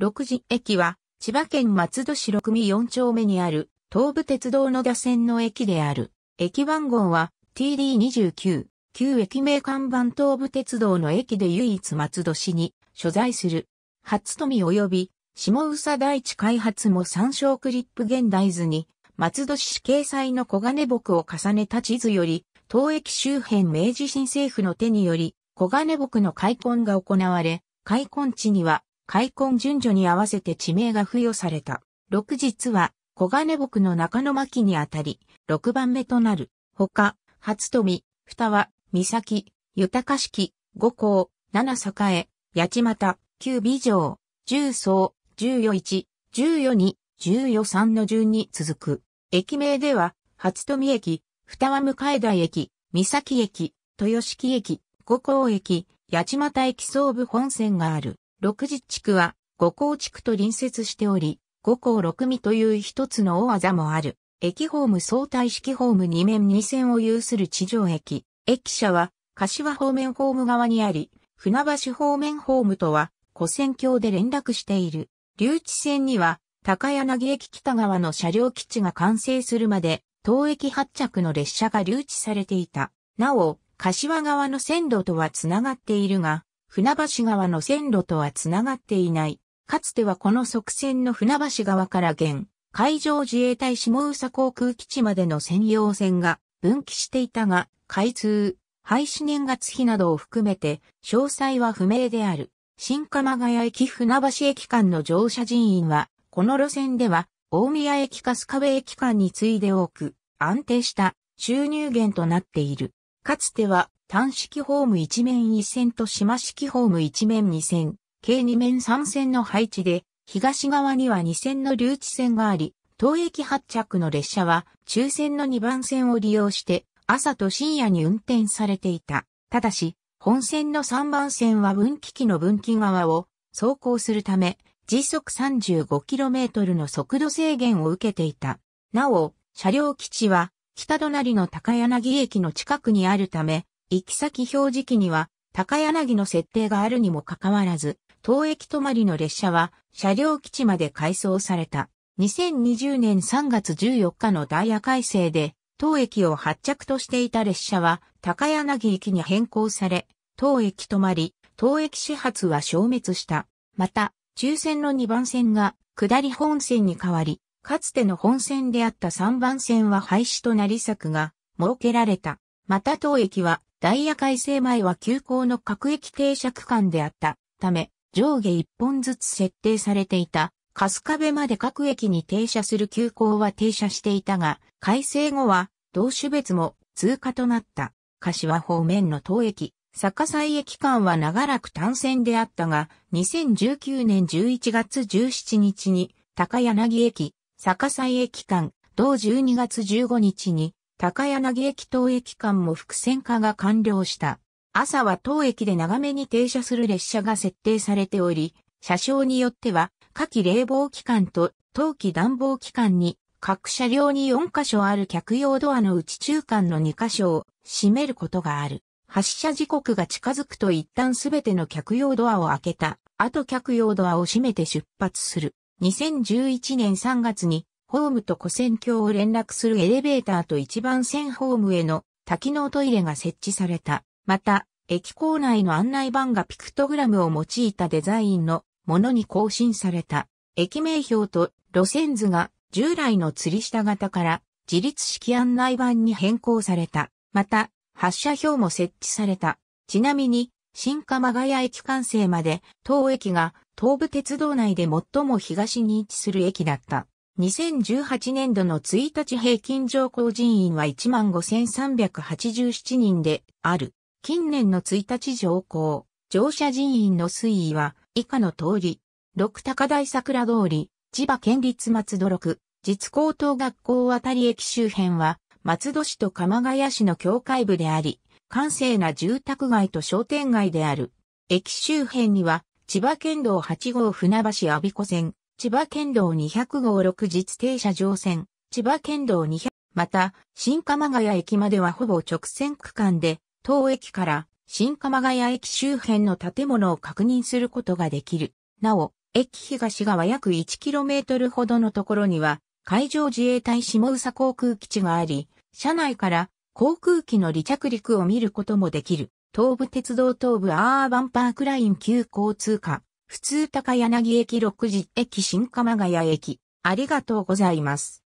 六時駅は、千葉県松戸市六味四丁目にある、東武鉄道の打線の駅である。駅番号は TD29、旧駅名看板東武鉄道の駅で唯一松戸市に所在する。初富及び、下宇佐大地開発も参照クリップ現代図に、松戸市掲載の小金木を重ねた地図より、東駅周辺明治新政府の手により、小金木の開墾が行われ、開墾地には開墾順序に合わせて地名が付与された。六日は、小金木の中の巻にあたり、六番目となる。他、初富、二は、三崎、豊敷、五甲、七栄、八街、九美城、十層、十四一、十四二、十四三の順に続く。駅名では、初富駅、二は向台駅、三崎駅、豊敷駅、五甲駅、八街駅総武本線がある。六十地区は五甲地区と隣接しており、五甲六味という一つの大技もある。駅ホーム相対式ホーム二面二線を有する地上駅。駅舎は柏方面ホーム側にあり、船橋方面ホームとは古線橋で連絡している。留置線には高柳駅北側の車両基地が完成するまで、当駅発着の列車が留置されていた。なお、柏側の線路とはつながっているが、船橋川の線路とはつながっていない。かつてはこの側線の船橋川から現、海上自衛隊下宇佐航空基地までの専用線が分岐していたが、開通、廃止年月日などを含めて、詳細は不明である。新鎌ヶ谷駅船橋駅間の乗車人員は、この路線では、大宮駅かスカベ駅間に次いで多く、安定した収入源となっている。かつては単式ホーム1面1線と島式ホーム1面2線、計2面3線の配置で、東側には2線の留置線があり、東駅発着の列車は中線の2番線を利用して朝と深夜に運転されていた。ただし、本線の3番線は分岐器の分岐側を走行するため、時速 35km の速度制限を受けていた。なお、車両基地は北隣の高柳駅の近くにあるため、行き先表示器には高柳の設定があるにもかかわらず、当駅止まりの列車は車両基地まで改装された。2020年3月14日のダイヤ改正で、当駅を発着としていた列車は高柳駅に変更され、当駅止まり、当駅始発は消滅した。また、抽選の2番線が下り本線に変わり、かつての本線であった3番線は廃止となり策が設けられた。また当駅はダイヤ改正前は急行の各駅停車区間であったため上下1本ずつ設定されていた。春日部まで各駅に停車する急行は停車していたが、改正後は同種別も通過となった。柏方面の当駅、坂西駅間は長らく単線であったが、2019年11月17日に高柳駅、坂西駅間、同12月15日に、高柳駅等駅間も伏線化が完了した。朝は当駅で長めに停車する列車が設定されており、車掌によっては、夏季冷房期間と冬季暖房期間に、各車両に4箇所ある客用ドアの内中間の2箇所を閉めることがある。発車時刻が近づくと一旦すべての客用ドアを開けた、あと客用ドアを閉めて出発する。2011年3月に、ホームと古線橋を連絡するエレベーターと一番線ホームへの多機能トイレが設置された。また、駅構内の案内板がピクトグラムを用いたデザインのものに更新された。駅名標と路線図が従来の吊り下型から自立式案内板に変更された。また、発車表も設置された。ちなみに、新鎌ヶ谷駅完成まで、当駅が東武鉄道内で最も東に位置する駅だった。2018年度の1日平均乗降人員は15,387人である。近年の1日乗降、乗車人員の推移は以下の通り、六高台桜通り、千葉県立松戸六、実高等学校あたり駅周辺は、松戸市と鎌ヶ谷市の境界部であり、閑静な住宅街と商店街である。駅周辺には、千葉県道8号船橋阿鼻子線、千葉県道200号6日停車場線、千葉県道200、また、新鎌ヶ谷駅まではほぼ直線区間で、当駅から新鎌ヶ谷駅周辺の建物を確認することができる。なお、駅東側約 1km ほどのところには、海上自衛隊下宇佐航空基地があり、車内から航空機の離着陸を見ることもできる、東武鉄道東武アーバンパークライン急行通過、普通高柳駅6時駅新鎌ヶ谷駅、ありがとうございます。